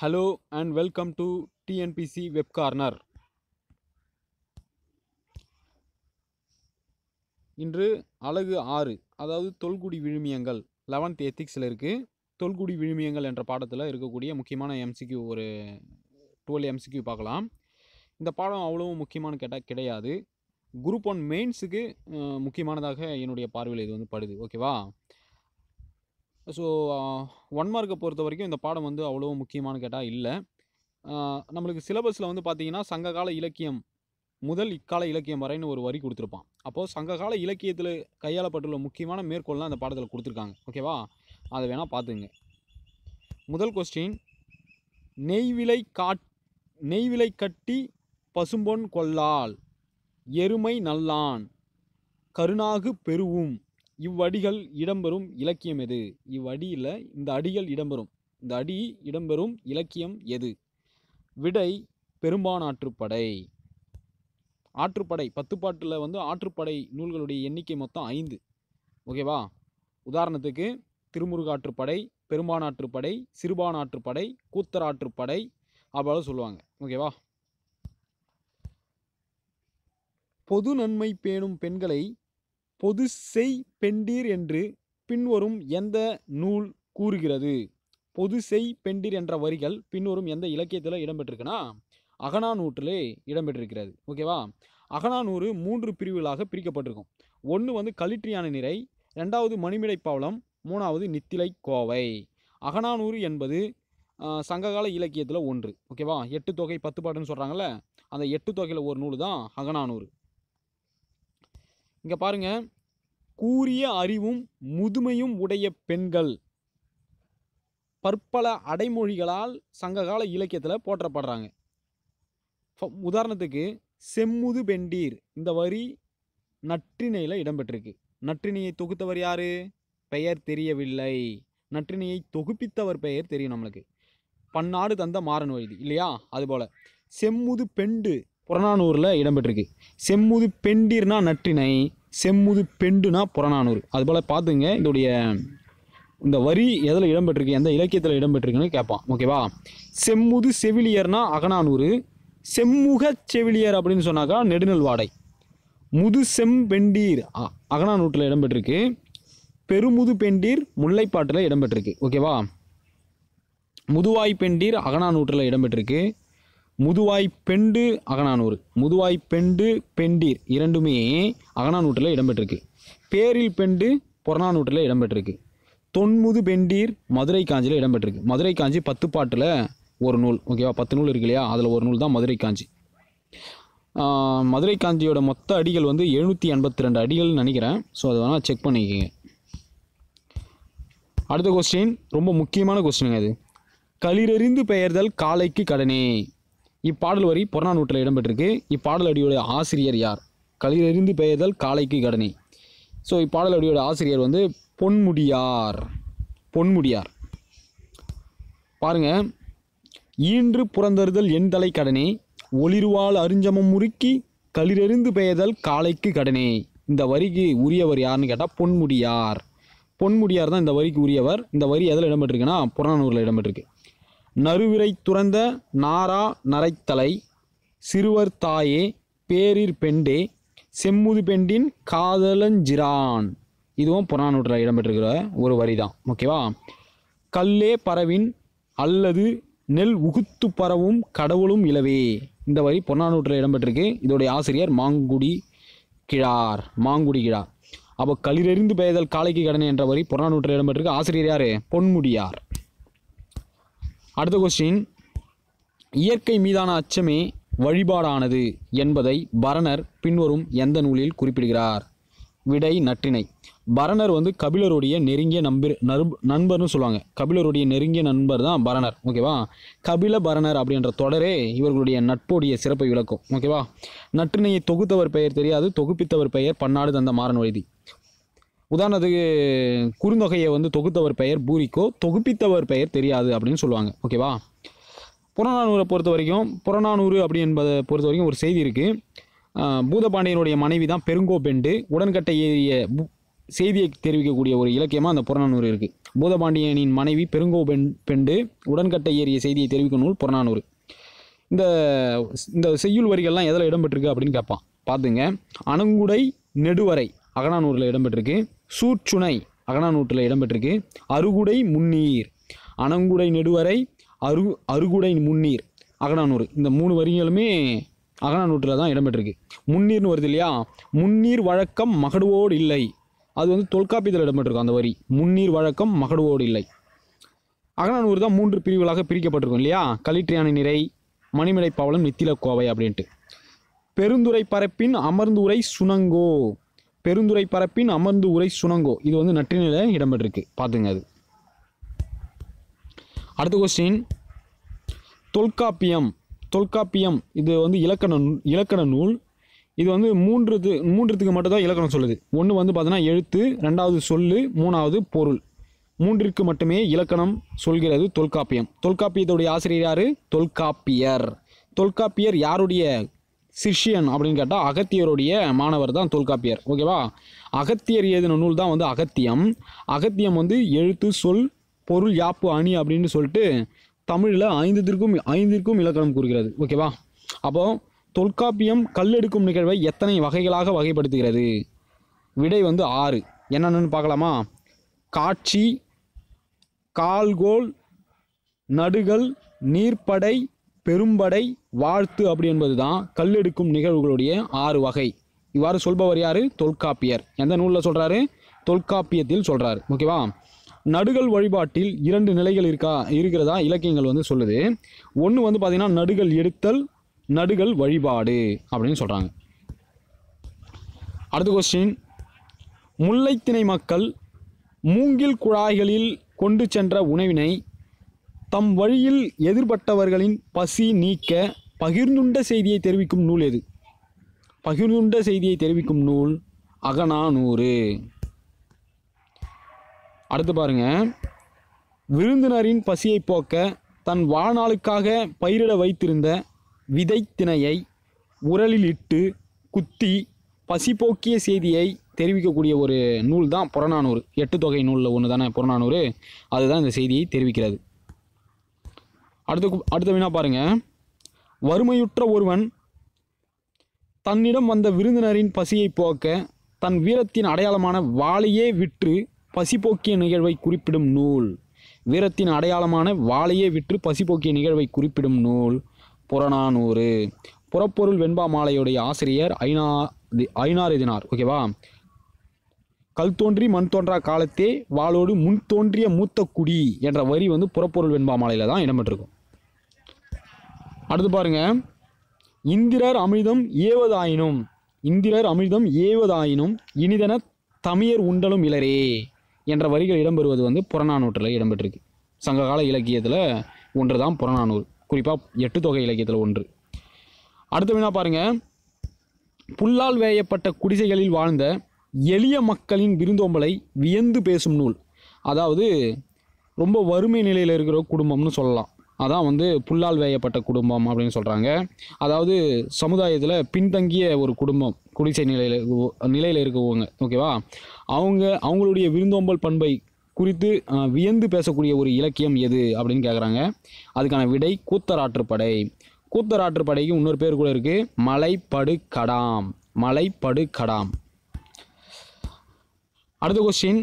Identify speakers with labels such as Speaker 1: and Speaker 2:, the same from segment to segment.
Speaker 1: hello and welcome to TNPSC web corner இன்று அழகு ஆறு அதாவது தொல்குடி விழுமியங்கள் லெவன்த் எத்திக்ஸில் இருக்குது தொல்குடி விழுமியங்கள் என்ற பாடத்தில் இருக்கக்கூடிய முக்கியமான எம்சிக்யூ ஒரு டுவெல் எம்சிக்யூ பார்க்கலாம் இந்த பாடம் அவ்வளவும் முக்கியமானு கேட்டால் கிடையாது குரூப் ஒன் மெயின்ஸுக்கு முக்கியமானதாக என்னுடைய பார்வையில் இது வந்து படுது ஓகேவா ஸோ ஒன் மார்க்கை பொறுத்த வரைக்கும் இந்த பாடம் வந்து அவ்வளோ முக்கியமானு கேட்டால் இல்லை நம்மளுக்கு சிலபஸில் வந்து பார்த்திங்கன்னா சங்ககால இலக்கியம் முதல் இக்கால இலக்கியம் வரைன்னு ஒரு வரி கொடுத்துருப்பான் அப்போது சங்ககால இலக்கியத்தில் கையாளப்பட்டுள்ள முக்கியமான மேற்கோள்லாம் அந்த பாடத்தில் கொடுத்துருக்காங்க ஓகேவா அதை வேணால் பார்த்துங்க முதல் கொஸ்டின் நெய்விலை காட் நெய்விலை கட்டி பசும்பொன் கொள்ளால் எருமை நல்லான் கருணாகு பெருவும் இவ்வடிகள் இடம்பெறும் இலக்கியம் எது இவ்வடியில் இந்த அடிகள் இடம்பெறும் இந்த அடி இடம்பெறும் இலக்கியம் எது விடை பெரும்பானாற்றுப்படை ஆற்றுப்படை பத்துப்பாட்டில் வந்து ஆற்றுப்படை நூல்களுடைய எண்ணிக்கை மொத்தம் ஐந்து ஓகேவா உதாரணத்துக்கு திருமுருகாற்றுப்படை பெரும்பானாற்றுப்படை சிறுபானாற்றுப்படை கூத்தராற்றுப்படை அவ்வளோ சொல்லுவாங்க ஓகேவா பொது நன்மை பேணும் பெண்களை பொது செய் பெண்டீர் என்று பின்வரும் எந்த நூல் கூறுகிறது பொது செய் பெண்டீர் என்ற வரிகள் பின்வரும் எந்த இலக்கியத்தில் இடம்பெற்றிருக்குன்னா அகனானூற்றிலே இடம்பெற்றிருக்கிறது ஓகேவா அகனானூறு மூன்று பிரிவுகளாக பிரிக்கப்பட்டிருக்கும் ஒன்று வந்து களிற்றியான நிறை ரெண்டாவது மணிமிடை பவளம் மூணாவது நித்திலை கோவை அகனானூறு என்பது சங்ககால இலக்கியத்தில் ஒன்று ஓகேவா எட்டு தொகை பத்து பாட்டுன்னு சொல்கிறாங்கல்ல அந்த எட்டு தொகையில் ஒரு நூல் தான் அகனானூறு இங்கே பாருங்கள் கூறிய அறிவும் முதுமையும் உடைய பெண்கள் பற்பல அடைமொழிகளால் சங்ககால இலக்கியத்தில் போற்றப்படுறாங்க உதாரணத்துக்கு செம்முது பெண்டீர் இந்த வரி நற்றிணையில் இடம்பெற்றிருக்கு நற்றினையை தொகுத்தவர் யார் பெயர் தெரியவில்லை நற்றினையை தொகுப்பித்தவர் பெயர் தெரியும் நம்மளுக்கு பன்னாடு தந்த மாறன் வயது இல்லையா அதுபோல் செம்முது பெண்டு புறநானூரில் இடம்பெற்றிருக்கு செம்முது பெண்டீர்னா நற்றினை செம்முது பெண்டுனா புறநானூறு அதுபோல் பார்த்துங்க இதோடைய இந்த வரி எதில் இடம்பெற்றிருக்கு எந்த இலக்கியத்தில் இடம்பெற்றிருக்குன்னு கேட்பான் ஓகேவா செம்முது செவிலியர்னா அகநானூறு செம்முக செவிலியர் அப்படின்னு சொன்னாக்கா நெடுநல்வாடை முது செம்பெண்டீர் அகநானூற்றில் இடம்பெற்றிருக்கு பெருமுது பெண்டீர் முல்லைப்பாட்டில் இடம்பெற்றிருக்கு ஓகேவா முதுவாய் பெண்டீர் நூற்றில் இடம்பெற்றிருக்கு முதுவாய் பெண்டு அகனானூறு முதுவாய் பெண்டு பெண்டீர் இரண்டுமே அகனானூற்றில் இடம்பெற்றிருக்கு பேரில் பெண்டு புறநானூற்றில் இடம்பெற்றிருக்கு தொன்முது பெண்டீர் மதுரை காஞ்சியில் இடம்பெற்றிருக்கு மதுரை காஞ்சி பத்து பாட்டில் ஒரு நூல் ஓகேவா பத்து நூல் இருக்கு இல்லையா அதில் ஒரு நூல் தான் மதுரை காஞ்சி மதுரை காஞ்சியோட மொத்த அடிகள் வந்து எழுநூற்றி எண்பத்தி ரெண்டு அடிகள்னு நினைக்கிறேன் ஸோ அதை வேணால் செக் பண்ணிக்கோங்க அடுத்த கொஸ்டின் ரொம்ப முக்கியமான கொஸ்டினுங்க அது களிரறிந்து பெயர்தல் காலைக்கு கடனே இப்பாடல் வரி புறநானூற்றில் இடம்பெற்றிருக்கு இப்பாடல் அடியோடைய ஆசிரியர் யார் களியிலிருந்து பெயர்தல் காலைக்கு கடனை ஸோ இப்பாடல் அடியோட ஆசிரியர் வந்து பொன்முடியார் பொன்முடியார் பாருங்க ஈன்று புறந்தறுதல் என் தலை கடனே ஒளிர்வால் அறிஞ்சமம் முறுக்கி களிரெறிந்து பெயர்தல் காலைக்கு கடனே இந்த வரிக்கு உரியவர் யாருன்னு கேட்டால் பொன்முடியார் பொன்முடியார் தான் இந்த வரிக்கு உரியவர் இந்த வரி எதில் இடம்பெற்றிருக்குன்னா புறநானூரில் இடம்பெற்றிருக்கு நறுவிரை துறந்த நாரா நரைத்தலை சிறுவர் தாயே பேரிர் பெண்டே செம்முது பெண்டின் காதலஞ்சிரான் இதுவும் புறநானூற்றில் இடம்பெற்றிருக்கிற ஒரு வரி தான் ஓகேவா கல்லே பறவின் அல்லது நெல் உகுத்து பரவும் கடவுளும் இளவே இந்த வரி பொன்னானூற்றில் இடம்பெற்றிருக்கு இதோடைய ஆசிரியர் மாங்குடி கிழார் மாங்குடி கிழார் அப்போ களிரெறிந்து பெய்தல் காலைக்கு கடனே என்ற வரி புறநானூற்றில் இடம்பெற்றிருக்கு ஆசிரியர் யார் பொன்முடியார் அடுத்த கொஸ்டின் இயற்கை மீதான அச்சமே வழிபாடானது என்பதை பரணர் பின்வரும் எந்த நூலில் குறிப்பிடுகிறார் விடை நற்றினை பரணர் வந்து கபிலருடைய நெருங்கிய நம்பர் நண்பர்னு சொல்லுவாங்க கபிலருடைய நெருங்கிய நண்பர் தான் பரணர் ஓகேவா கபில பரணர் அப்படின்ற தொடரே இவர்களுடைய நட்புடைய சிறப்பை விளக்கும் ஓகேவா நற்றினையை தொகுத்தவர் பெயர் தெரியாது தொகுப்பித்தவர் பெயர் பன்னாடு தந்த மாறன் வழிதி உதாரணத்துக்கு குறுந்தொகையை வந்து தொகுத்தவர் பெயர் பூரிக்கோ தொகுப்பித்தவர் பெயர் தெரியாது அப்படின்னு சொல்லுவாங்க ஓகேவா புறநானூரை பொறுத்த வரைக்கும் புறநானூறு அப்படி என்பதை பொறுத்த வரைக்கும் ஒரு செய்தி இருக்குது பூதபாண்டியனுடைய மனைவி தான் பெருங்கோ பெண்டு உடன்கட்டை ஏறிய செய்தியை தெரிவிக்கக்கூடிய ஒரு இலக்கியமாக அந்த புறநானூறு இருக்குது பூதபாண்டியனின் மனைவி பெருங்கோ பெண் பெண்டு உடன்கட்டை ஏறிய செய்தியை தெரிவிக்கும் நூல் புறநானூறு இந்த இந்த செய்யுள் வரிகள்லாம் எதில் இடம்பெற்றிருக்கு அப்படின்னு கேட்பான் பார்த்துங்க அணுங்குடை நெடுவரை அகனானூரில் இடம்பெற்றிருக்கு சூர்ச்சுனை அகனானூற்றில் இடம்பெற்றிருக்கு அறுகுடை முன்னீர் அணங்குடை நெடுவரை அரு அறுகுடை முன்னீர் அகனானூர் இந்த மூணு வரிகளுமே அகனானூற்றில் தான் இடம்பெற்றிருக்கு முன்னீர்னு வருது இல்லையா முன்னீர் வழக்கம் மகடுவோடு இல்லை அது வந்து தொல்காப்பியத்தில் இடம்பெற்றிருக்கும் அந்த வரி முன்னீர் வழக்கம் மகடுவோடு இல்லை அகனானூர் தான் மூன்று பிரிவுகளாக பிரிக்கப்பட்டிருக்கும் இல்லையா கலிற்றியான நிறை மணிமலை பாவலம் நித்தில கோவை அப்படின்ட்டு பெருந்துரை பரப்பின் அமர்ந்துரை சுனங்கோ பெருந்துரை பரப்பின் அமர்ந்து உரை சுனங்கோ இது வந்து நற்றினில இடம்பெற்றிருக்கு பார்த்துங்க அது அடுத்த கொஸ்டின் தொல்காப்பியம் தொல்காப்பியம் இது வந்து இலக்கண இலக்கண நூல் இது வந்து மூன்றுது மூன்றுத்துக்கு மட்டும்தான் இலக்கணம் சொல்லுது ஒன்று வந்து பார்த்தீங்கன்னா எழுத்து ரெண்டாவது சொல்லு மூணாவது பொருள் மூன்றிற்கு மட்டுமே இலக்கணம் சொல்கிறது தொல்காப்பியம் தொல்காப்பியத்துடைய ஆசிரியர் யார் தொல்காப்பியர் தொல்காப்பியர் யாருடைய சிஷியன் அப்படின்னு கேட்டால் அகத்தியருடைய மாணவர் தான் தொல்காப்பியர் ஓகேவா அகத்தியர் ஏதுன நூல் தான் வந்து அகத்தியம் அகத்தியம் வந்து எழுத்து சொல் பொருள் யாப்பு அணி அப்படின்னு சொல்லிட்டு தமிழில் ஐந்துத்திற்கும் ஐந்திற்கும் இலக்கணம் கூறுகிறது ஓகேவா அப்போது தொல்காப்பியம் கல்லெடுக்கும் நிகழ்வை எத்தனை வகைகளாக வகைப்படுத்துகிறது விடை வந்து ஆறு என்னென்னு பார்க்கலாமா காட்சி கால்கோல் நடுகள் நீர்ப்படை பெரும்படை வாழ்த்து அப்படி என்பது தான் கல்லெடுக்கும் நிகழ்வுகளுடைய ஆறு வகை இவ்வாறு சொல்பவர் யார் தொல்காப்பியர் எந்த நூலில் சொல்கிறாரு தொல்காப்பியத்தில் சொல்கிறார் ஓகேவா நடுகள் வழிபாட்டில் இரண்டு நிலைகள் இருக்கா இருக்கிறதா இலக்கியங்கள் வந்து சொல்லுது ஒன்று வந்து பார்த்திங்கன்னா நடுகள் எடுத்தல் நடுகள் வழிபாடு அப்படின்னு சொல்கிறாங்க அடுத்த கொஸ்டின் முல்லைத்திணை மக்கள் மூங்கில் குழாய்களில் கொண்டு சென்ற உணவினை தம் வழியில் எதிர்பட்டவர்களின் பசி நீக்க பகிர்ந்துண்ட செய்தியை தெரிவிக்கும் நூல் எது பகிர்ந்துண்ட செய்தியை தெரிவிக்கும் நூல் அகநானூறு அடுத்து பாருங்க விருந்தினரின் பசியை போக்க தன் வாழ்நாளுக்காக பயிரிட வைத்திருந்த விதைத்திணையை உரலில் இட்டு குத்தி பசி போக்கிய செய்தியை தெரிவிக்கக்கூடிய ஒரு நூல் தான் புறநானூறு எட்டு தொகை நூலில் ஒன்று தானே புறநானூறு அதுதான் இந்த செய்தியை தெரிவிக்கிறது அடுத்து அடுத்த வினா பாருங்க வறுமையுற்ற ஒருவன் தன்னிடம் வந்த விருந்தினரின் பசியை போக்க தன் வீரத்தின் அடையாளமான வாளையே விற்று பசி போக்கிய நிகழ்வை குறிப்பிடும் நூல் வீரத்தின் அடையாளமான வாளையே விற்று பசி போக்கிய நிகழ்வை குறிப்பிடும் நூல் புறநானூறு புறப்பொருள் வெண்பா மாலையுடைய ஆசிரியர் ஐநா ஐநாறு எதினார் ஓகேவா கல் தோன்றி மண் தோன்றா காலத்தே வாளோடு முன் தோன்றிய மூத்த குடி என்ற வரி வந்து புறப்பொருள் வெண்பா மாலையில் தான் இடம்பெற்றிருக்கும் அடுத்து பாருங்க இந்திரர் அமிர்தம் ஏவதாயினும் இந்திரர் அமிர்தம் ஏவதாயினும் இனிதன தமியர் உண்டலும் இளரே என்ற வரிகள் இடம்பெறுவது வந்து புறநானூற்றில் இடம்பெற்றிருக்கு சங்ககால இலக்கியத்தில் ஒன்று தான் புறநானூர் குறிப்பாக எட்டு தொகை இலக்கியத்தில் ஒன்று அடுத்த வினா பாருங்க புல்லால் வேயப்பட்ட குடிசைகளில் வாழ்ந்த எளிய மக்களின் விருந்தோம்பலை வியந்து பேசும் நூல் அதாவது ரொம்ப வறுமை நிலையில் இருக்கிற குடும்பம்னு சொல்லலாம் அதான் வந்து புல்லால் வேயப்பட்ட குடும்பம் அப்படின்னு சொல்கிறாங்க அதாவது சமுதாயத்தில் பின்தங்கிய ஒரு குடும்பம் குடிசை நிலையில் நிலையில் இருக்கவங்க ஓகேவா அவங்க அவங்களுடைய விருந்தோம்பல் பண்பை குறித்து வியந்து பேசக்கூடிய ஒரு இலக்கியம் எது அப்படின்னு கேட்குறாங்க அதுக்கான விடை கூத்தராற்றுப்படை கூத்தராற்றுப்படைக்கு இன்னொரு பேர் கூட இருக்குது மலைப்படு கடாம் மலைப்படு கடாம் அடுத்த கொஸ்டின்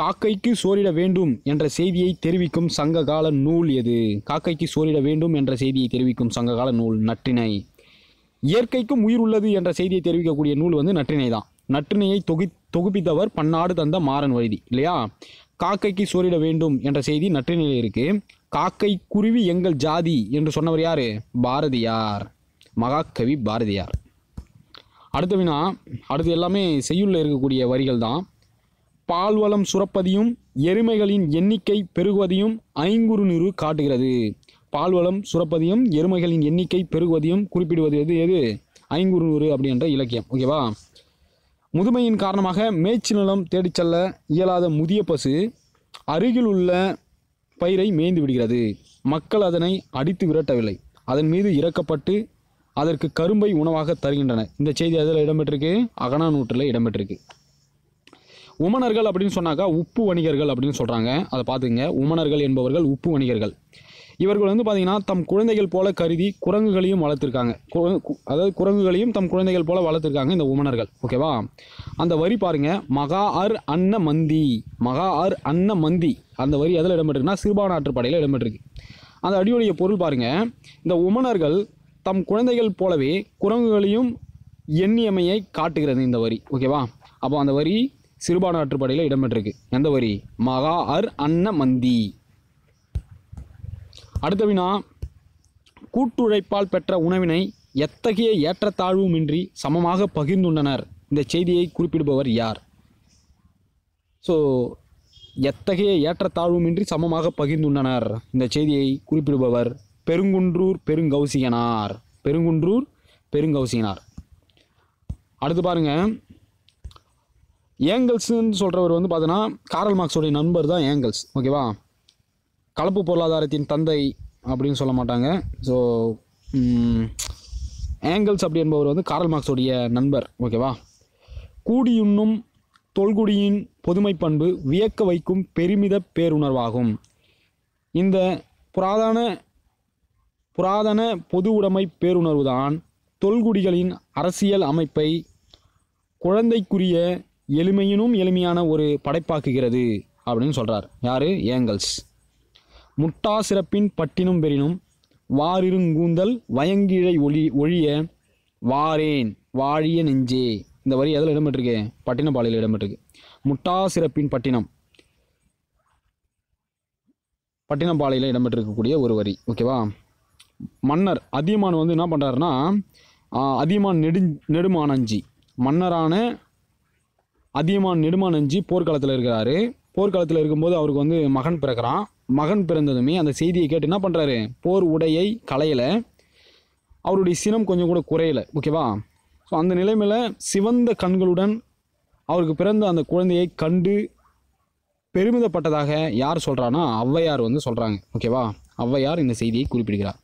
Speaker 1: காக்கைக்கு சோரிட வேண்டும் என்ற செய்தியை தெரிவிக்கும் சங்ககால நூல் எது காக்கைக்கு சோரிட வேண்டும் என்ற செய்தியை தெரிவிக்கும் சங்ககால நூல் நற்றினை இயற்கைக்கும் உயிர் உள்ளது என்ற செய்தியை தெரிவிக்கக்கூடிய நூல் வந்து நற்றினை தான் நற்றினையை தொகு தொகுப்பித்தவர் பன்னாடு தந்த மாறன் வழிதி இல்லையா காக்கைக்கு சோரிட வேண்டும் என்ற செய்தி நற்றினையில் இருக்கு காக்கை குருவி எங்கள் ஜாதி என்று சொன்னவர் யாரு பாரதியார் மகாகவி பாரதியார் அடுத்த வினா அடுத்து எல்லாமே செய்யுள்ள இருக்கக்கூடிய வரிகள் தான் பால்வளம் சுரப்பதையும் எருமைகளின் எண்ணிக்கை பெருகுவதையும் ஐங்குறுநூறு காட்டுகிறது பால்வளம் சுரப்பதையும் எருமைகளின் எண்ணிக்கை பெருகுவதையும் குறிப்பிடுவது எது எது ஐங்குறுநூறு அப்படின்ற இலக்கியம் ஓகேவா முதுமையின் காரணமாக மேய்ச்சி நிலம் தேடிச் செல்ல இயலாத முதிய பசு அருகில் உள்ள பயிரை மேய்ந்து விடுகிறது மக்கள் அதனை அடித்து விரட்டவில்லை அதன் மீது இறக்கப்பட்டு அதற்கு கரும்பை உணவாக தருகின்றன இந்த செய்தி அதில் இடம்பெற்றிருக்கு அகனா நூற்றில் இடம்பெற்றிருக்கு உமனர்கள் அப்படின்னு சொன்னாக்கா உப்பு வணிகர்கள் அப்படின்னு சொல்கிறாங்க அதை பார்த்துங்க உமனர்கள் என்பவர்கள் உப்பு வணிகர்கள் இவர்கள் வந்து பார்த்திங்கன்னா தம் குழந்தைகள் போல கருதி குரங்குகளையும் வளர்த்துருக்காங்க அதாவது குரங்குகளையும் தம் குழந்தைகள் போல வளர்த்துருக்காங்க இந்த உமனர்கள் ஓகேவா அந்த வரி பாருங்கள் மகா அர் அன்ன மந்தி மகா அர் அன்ன மந்தி அந்த வரி எதில் இடம்பெற்றிருக்குன்னா சிறுபான்மாற்று படையில் இடம்பெற்றிருக்கு அந்த அடியுடைய பொருள் பாருங்கள் இந்த உமனர்கள் தம் குழந்தைகள் போலவே குரங்குகளையும் எண்ணியமையை காட்டுகிறது இந்த வரி ஓகேவா அப்போ அந்த வரி சிறுபான ஆற்றுப்படையில் இடம்பெற்றிருக்கு எந்த வரி மகா அர் அன்ன மந்தி அடுத்த வினா கூட்டுழைப்பால் பெற்ற உணவினை எத்தகைய ஏற்றத்தாழ்வுமின்றி சமமாக பகிர்ந்துள்ளனர் இந்த செய்தியை குறிப்பிடுபவர் யார் ஸோ எத்தகைய ஏற்றத்தாழ்வுமின்றி சமமாக பகிர்ந்துள்ளனர் இந்த செய்தியை குறிப்பிடுபவர் பெருங்குன்றூர் பெருங்கௌசிகனார் பெருங்குன்றூர் பெருங்கௌசிகனார் அடுத்து பாருங்கள் ஏங்கல்ஸ்ன்னு சொல்கிறவர் வந்து பார்த்தோன்னா காரல் மார்க்ஸோடைய நண்பர் தான் ஏங்கல்ஸ் ஓகேவா கலப்பு பொருளாதாரத்தின் தந்தை அப்படின்னு சொல்ல மாட்டாங்க ஸோ ஏங்கல்ஸ் அப்படி என்பவர் வந்து காரல் மார்க்ஸோடைய நண்பர் ஓகேவா கூடியுண்ணும் தொல்குடியின் பொதுமை பண்பு வியக்க வைக்கும் பெருமித பேருணர்வாகும் இந்த புராதன புராதன பொது உடைமை பேருணர்வுதான் தொல்குடிகளின் அரசியல் அமைப்பை குழந்தைக்குரிய எளிமையினும் எளிமையான ஒரு படைப்பாக்குகிறது அப்படின்னு சொல்கிறார் யார் ஏங்கல்ஸ் முட்டா சிறப்பின் பட்டினும் பெறினும் வாரிருங்கூந்தல் வயங்கிழை ஒளி ஒழிய வாரேன் வாழிய நெஞ்சே இந்த வரி எதில் இடம்பெற்றிருக்கு பட்டினப்பாளையில் இடம்பெற்றிருக்கு முட்டா சிறப்பின் பட்டினம் பட்டினப்பாளையில் இடம்பெற்றிருக்கக்கூடிய ஒரு வரி ஓகேவா மன்னர் அதியமான் வந்து என்ன பண்ணுறாருன்னா அதியமான் நெடு நெடுமானஞ்சி மன்னரான அதியமான் நெடுமானஞ்சி போர்க்காலத்தில் இருக்கிறாரு போர்க்காலத்தில் இருக்கும்போது அவருக்கு வந்து மகன் பிறக்கிறான் மகன் பிறந்ததுமே அந்த செய்தியை கேட்டு என்ன பண்ணுறாரு போர் உடையை களையலை அவருடைய சினம் கொஞ்சம் கூட குறையலை ஓகேவா ஸோ அந்த நிலைமையில் சிவந்த கண்களுடன் அவருக்கு பிறந்த அந்த குழந்தையை கண்டு பெருமிதப்பட்டதாக யார் சொல்கிறான்னா ஔவையார் வந்து சொல்கிறாங்க ஓகேவா ஔவையார் இந்த செய்தியை குறிப்பிடுகிறார்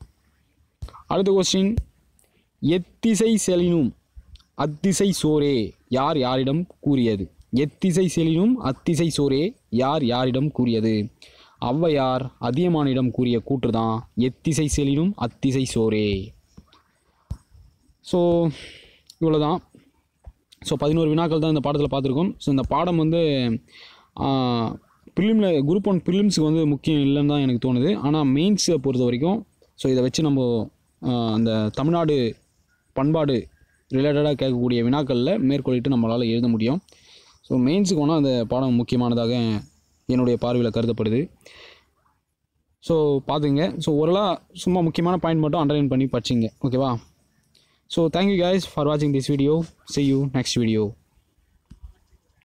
Speaker 1: அடுத்த கொஸ்டின் எத்திசை செலினும் அத்திசை சோரே யார் யாரிடம் கூறியது எத்திசை செலினும் அத்திசை சோரே யார் யாரிடம் கூறியது ஔவையார் அதியமானிடம் கூறிய கூற்று தான் எத்திசை செலினும் அத்திசை சோரே ஸோ இவ்வளோதான் ஸோ பதினோரு வினாக்கள் தான் இந்த பாடத்தில் பார்த்துருக்கோம் ஸோ இந்த பாடம் வந்து ப்ரிலிமில் குரூப் ஒன் ப்ரிலிம்ஸுக்கு வந்து முக்கியம் இல்லைன்னு தான் எனக்கு தோணுது ஆனால் மெயின்ஸை பொறுத்த வரைக்கும் ஸோ இதை வச்சு நம்ம அந்த தமிழ்நாடு பண்பாடு ரிலேட்டடாக கேட்கக்கூடிய வினாக்களில் மேற்கொள்ளிட்டு நம்மளால் எழுத முடியும் ஸோ மெயின்ஸுக்கு ஒன்றும் அந்த பாடம் முக்கியமானதாக என்னுடைய பார்வையில் கருதப்படுது ஸோ பார்த்துங்க ஸோ ஓரளாக சும்மா முக்கியமான பாயிண்ட் மட்டும் அண்டர்லைன் பண்ணி படிச்சிங்க ஓகேவா ஸோ தேங்க்யூ கேஸ் ஃபார் வாட்சிங் this video see you next video